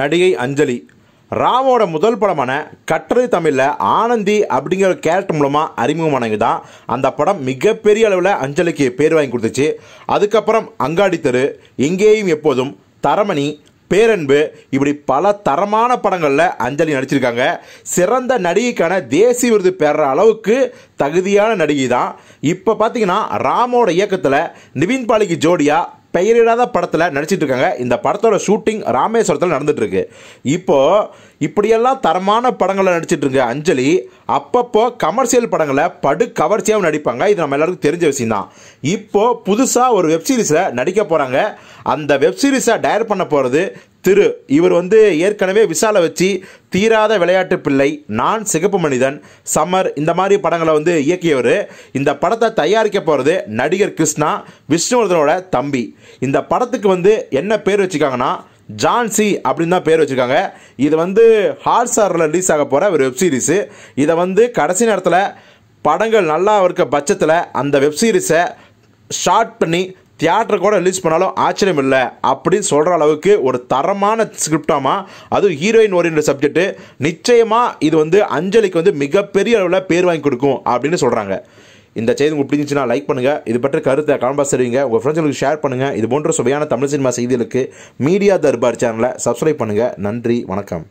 நடிகை அஞ்சலி ராமோட முதல் படமான கற்று தமிழில் ஆனந்தி அப்படிங்கிற கேரக்டர் மூலமாக அறிமுகமானவங்க தான் அந்த படம் மிகப்பெரிய அளவில் அஞ்சலிக்கு பேர் வாங்கி கொடுத்துச்சு அதுக்கப்புறம் அங்காடி தெரு எங்கேயும் எப்போதும் தரமணி பேரன்பு இப்படி பல தரமான படங்களில் அஞ்சலி நடிச்சிருக்காங்க சிறந்த நடிகைக்கான தேசிய விருது பெற அளவுக்கு தகுதியான நடிகை தான் இப்போ பார்த்தீங்கன்னா ராமோட இயக்கத்தில் நிவின் பாலிக்கு ஜோடியாக பெயரிடாத படத்தில் நடிச்சிட்டு இருக்காங்க இந்த படத்தோட ஷூட்டிங் ராமேஸ்வரத்தில் நடந்துட்டு இருக்கு இப்போ இப்படியெல்லாம் தரமான படங்களை நடிச்சிட்டு இருக்க அஞ்சலி அப்பப்போ கமர்ஷியல் படங்களை படு கவர்ச்சியாகவும் நடிப்பாங்க இது நம்ம எல்லாருக்கும் தெரிஞ்ச விஷயம் தான் இப்போது புதுசாக ஒரு வெப்சீரிஸை நடிக்க போகிறாங்க அந்த வெப்சீரிஸை டயர் பண்ண போகிறது திரு இவர் வந்து ஏற்கனவே விசால வச்சு தீராத விளையாட்டு பிள்ளை நான் சிகப்பு மனிதன் சம்மர் இந்த மாதிரி படங்களை வந்து இயக்கியவர் இந்த படத்தை தயாரிக்க போகிறது நடிகர் கிருஷ்ணா விஷ்ணுவர்தனோட தம்பி இந்த படத்துக்கு வந்து என்ன பேர் வச்சுக்காங்கன்னா ஜான்சி அப்படின்னு தான் பேர் வச்சுருக்காங்க இது வந்து ஸ்டாரில் ரிலீஸ் ஆக போகிற ஒரு வெப்சீரிஸு இதை வந்து கடைசி நேரத்தில் படங்கள் நல்லா இருக்க பட்சத்தில் அந்த வெப்சீரிஸை ஷார்ட் பண்ணி தியேட்டர் கூட ரிலீஸ் பண்ணாலும் ஆச்சரியம் இல்லை அப்படின்னு சொல்கிற அளவுக்கு ஒரு தரமான ஸ்கிரிப்டாமா அதுவும் ஹீரோயின் ஓரியன் சப்ஜெக்ட்டு நிச்சயமாக இது வந்து அஞ்சலிக்கு வந்து மிகப்பெரிய அளவில் பேர் வாங்கி கொடுக்கும் அப்படின்னு சொல்கிறாங்க இந்த செய்தி உங்களுக்கு பிடிச்சிச்சுன்னா லைக் பண்ணுங்கள் இது பற்றி கருத்தை கான்பாஸ் தெரிவிங்க உங்கள் ஃப்ரெண்ட்ஸுக்கு ஷேர் பண்ணுங்கள் இது போன்ற சுவையான தமிழ் சினிமா செய்திகளுக்கு மீடியா தர்பார் சேனலை சப்ஸ்கிரைப் பண்ணுங்கள் நன்றி வணக்கம்